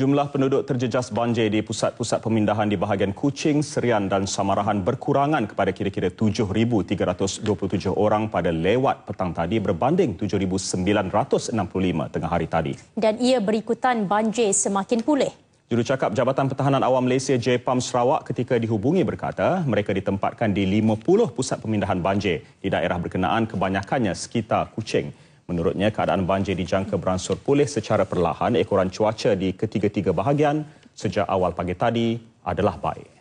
jumlah penduduk terjejas banjir di pusat-pusat pemindahan di bahagian Kuching, Serian dan Samarahan berkurangan kepada kira-kira 7,327 orang pada lewat petang tadi berbanding 7,965 tengah hari tadi. Dan ia berikutan banjir semakin pulih. Jurucakap Jabatan Pertahanan Awam Malaysia JPAM Sarawak ketika dihubungi berkata mereka ditempatkan di 50 pusat pemindahan banjir di daerah berkenaan kebanyakannya sekitar Kuching. Menurutnya, keadaan banjir dijangka beransur pulih secara perlahan. Ekoran cuaca di ketiga-tiga bahagian sejak awal pagi tadi adalah baik.